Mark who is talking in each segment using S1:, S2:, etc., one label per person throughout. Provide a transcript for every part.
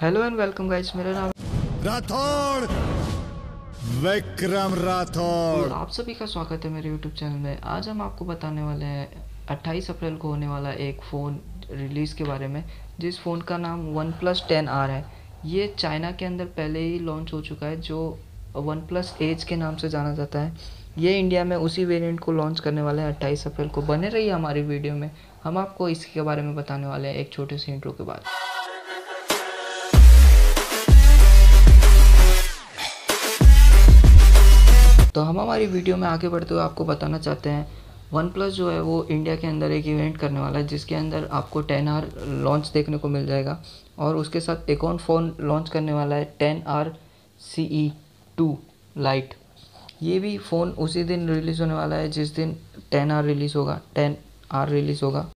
S1: hello and welcome guys मेरा नाम राठौर विक्रम राठौर आप सभी का स्वागत है मेरे यूट्यूब चैनल में आज हम आपको बताने वाले हैं 28 अप्रैल को होने वाला एक फ़ोन रिलीज़ के बारे में जिस फ़ोन का नाम वन प्लस टेन आर है ये चाइना के अंदर पहले ही लॉन्च हो चुका है जो वन प्लस एज के नाम से जाना जाता है ये इंडिया में उसी वेरिएंट को लॉन्च करने वाले हैं अट्ठाईस अप्रैल को बने रहिए हमारी वीडियो में हम आपको इसके बारे में बताने वाले हैं एक छोटे से इंट्रो के बाद तो हम हमारी वीडियो में आगे बढ़ते हुए आपको बताना चाहते हैं वन प्लस जो है वो इंडिया के अंदर एक इवेंट करने वाला है जिसके अंदर आपको टेन आर लॉन्च देखने को मिल जाएगा और उसके साथ एक और फ़ोन लॉन्च करने वाला है ten R C E two lite ये भी फ़ोन उसी दिन रिलीज़ होने वाला है जिस दिन टेन आर रिलीज़ होगा टेन आर रिलीज़ होगा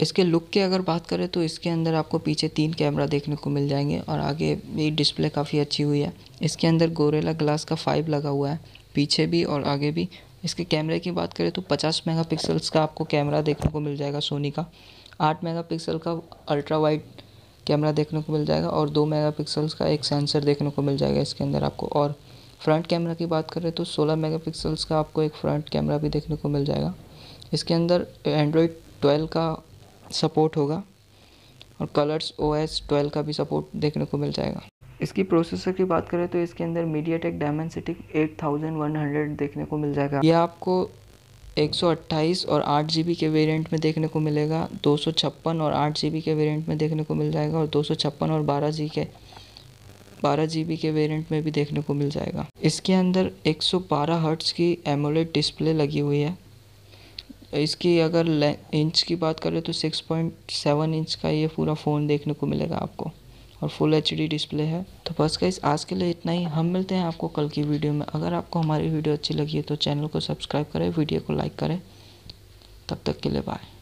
S1: इसके लुक की अगर बात करें तो इसके अंदर आपको पीछे तीन कैमरा देखने को मिल जाएंगे और आगे भी डिस्प्ले काफ़ी अच्छी हुई है इसके अंदर गोरेला ग्लास का फाइव लगा हुआ है पीछे भी और आगे भी इसके कैमरे की बात करें तो 50 मेगापिक्सल्स का आपको कैमरा देखने को मिल जाएगा सोनी का 8 मेगापिक्सल का अल्ट्रा वाइड कैमरा देखने को मिल जाएगा और 2 मेगापिक्सल्स का एक सेंसर देखने को मिल जाएगा इसके अंदर आपको और फ्रंट कैमरा की बात करें तो 16 मेगापिक्सल्स का आपको एक फ्रंट कैमरा भी देखने को मिल जाएगा इसके अंदर एंड्रॉयड ट्वेल्व का सपोर्ट होगा और कलर्स ओ एस ट्वेल्व का भी सपोर्ट देखने को मिल जाएगा इसकी प्रोसेसर की बात करें तो इसके अंदर MediaTek Dimensity eight देखने को मिल जाएगा यह आपको 128 और आठ जी के वेरिएंट में देखने को मिलेगा दो और आठ जी के वेरिएंट में देखने को मिल जाएगा और दो और बारह जी के बारह जी के वेरिएंट में भी देखने को मिल जाएगा इसके अंदर 112 हर्ट्स की एमोलेड डिस्प्ले लगी हुई है इसकी अगर इंच की बात करें तो 6.7 इंच का ये पूरा फ़ोन देखने को मिलेगा आपको और फुल एच डिस्प्ले है तो बस का आज के लिए इतना ही हम मिलते हैं आपको कल की वीडियो में अगर आपको हमारी वीडियो अच्छी लगी है तो चैनल को सब्सक्राइब करें वीडियो को लाइक करें तब तक के लिए बाय